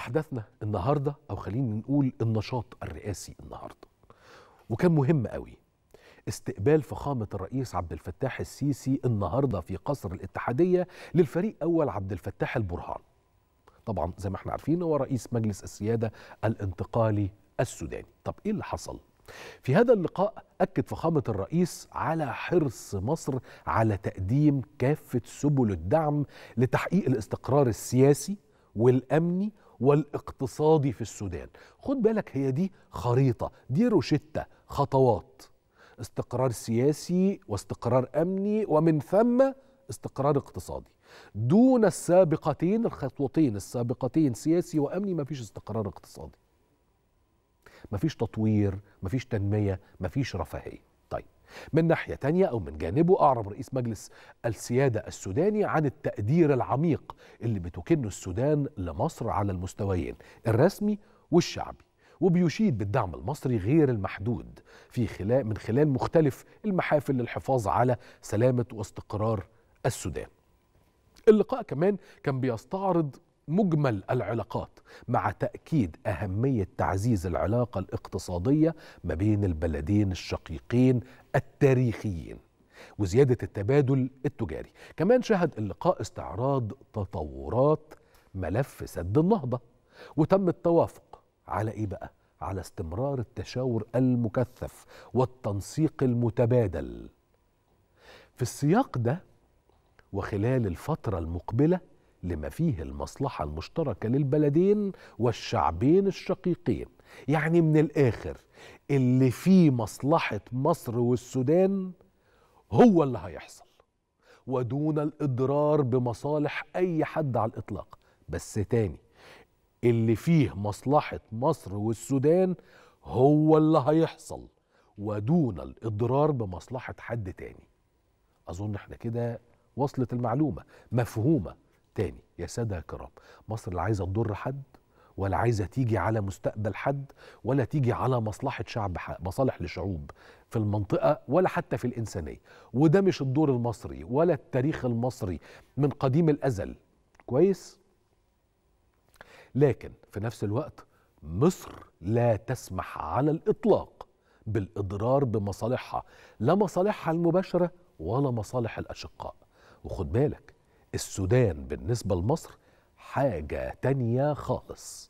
احداثنا النهارده او خلينا نقول النشاط الرئاسي النهارده وكان مهم قوي استقبال فخامة الرئيس عبد الفتاح السيسي النهارده في قصر الاتحادية للفريق أول عبد الفتاح البرهان. طبعا زي ما احنا عارفين هو رئيس مجلس السيادة الانتقالي السوداني. طب إيه اللي حصل؟ في هذا اللقاء أكد فخامة الرئيس على حرص مصر على تقديم كافة سبل الدعم لتحقيق الاستقرار السياسي والأمني والاقتصادي في السودان خد بالك هي دي خريطة دي روشتة خطوات استقرار سياسي واستقرار أمني ومن ثم استقرار اقتصادي دون السابقتين الخطوتين السابقتين سياسي وأمني مفيش استقرار اقتصادي مفيش تطوير مفيش تنمية مفيش رفاهية طيب من ناحية تانية أو من جانبه أعرب رئيس مجلس السيادة السوداني عن التقدير العميق اللي بتكنه السودان لمصر على المستويين الرسمي والشعبي وبيشيد بالدعم المصري غير المحدود في خلال من خلال مختلف المحافل للحفاظ على سلامة واستقرار السودان اللقاء كمان كان بيستعرض مجمل العلاقات مع تاكيد اهميه تعزيز العلاقه الاقتصاديه ما بين البلدين الشقيقين التاريخيين وزياده التبادل التجاري كمان شهد اللقاء استعراض تطورات ملف سد النهضه وتم التوافق على ايه بقى على استمرار التشاور المكثف والتنسيق المتبادل في السياق ده وخلال الفتره المقبله لما فيه المصلحة المشتركة للبلدين والشعبين الشقيقين يعني من الآخر اللي فيه مصلحة مصر والسودان هو اللي هيحصل ودون الإضرار بمصالح أي حد على الإطلاق بس تاني اللي فيه مصلحة مصر والسودان هو اللي هيحصل ودون الإضرار بمصلحة حد تاني أظن احنا كده وصلت المعلومة مفهومة تاني يا ساده يا كرام مصر لا عايزه تضر حد ولا عايزه تيجي على مستقبل حد ولا تيجي على مصلحه شعب مصالح لشعوب في المنطقه ولا حتى في الانسانيه وده مش الدور المصري ولا التاريخ المصري من قديم الازل كويس لكن في نفس الوقت مصر لا تسمح على الاطلاق بالاضرار بمصالحها لا مصالحها المباشره ولا مصالح الاشقاء وخد بالك السودان بالنسبة لمصر حاجة تانية خالص